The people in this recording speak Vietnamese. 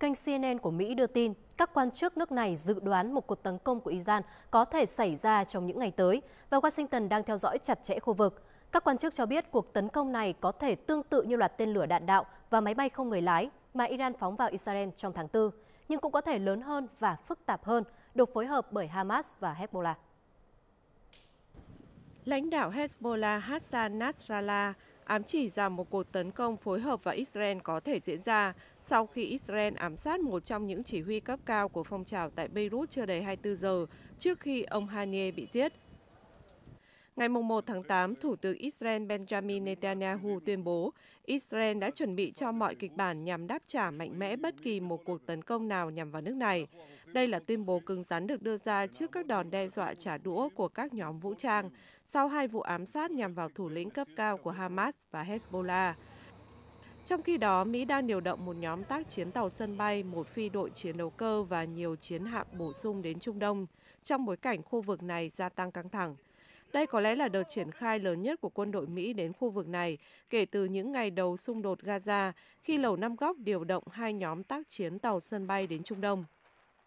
Kênh CNN của Mỹ đưa tin, các quan chức nước này dự đoán một cuộc tấn công của Iran có thể xảy ra trong những ngày tới và Washington đang theo dõi chặt chẽ khu vực. Các quan chức cho biết cuộc tấn công này có thể tương tự như loạt tên lửa đạn đạo và máy bay không người lái mà Iran phóng vào Israel trong tháng 4, nhưng cũng có thể lớn hơn và phức tạp hơn, được phối hợp bởi Hamas và Hezbollah. Lãnh đạo Hezbollah Hassan Nasrallah ám chỉ rằng một cuộc tấn công phối hợp và Israel có thể diễn ra sau khi Israel ám sát một trong những chỉ huy cấp cao của phong trào tại Beirut chưa đầy 24 giờ trước khi ông Haniyeh bị giết. Ngày 1 tháng 8, Thủ tướng Israel Benjamin Netanyahu tuyên bố Israel đã chuẩn bị cho mọi kịch bản nhằm đáp trả mạnh mẽ bất kỳ một cuộc tấn công nào nhằm vào nước này. Đây là tuyên bố cứng rắn được đưa ra trước các đòn đe dọa trả đũa của các nhóm vũ trang sau hai vụ ám sát nhằm vào thủ lĩnh cấp cao của Hamas và Hezbollah. Trong khi đó, Mỹ đang điều động một nhóm tác chiến tàu sân bay, một phi đội chiến đấu cơ và nhiều chiến hạm bổ sung đến Trung Đông, trong bối cảnh khu vực này gia tăng căng thẳng. Đây có lẽ là đợt triển khai lớn nhất của quân đội Mỹ đến khu vực này kể từ những ngày đầu xung đột Gaza khi Lầu Năm Góc điều động hai nhóm tác chiến tàu sân bay đến Trung Đông.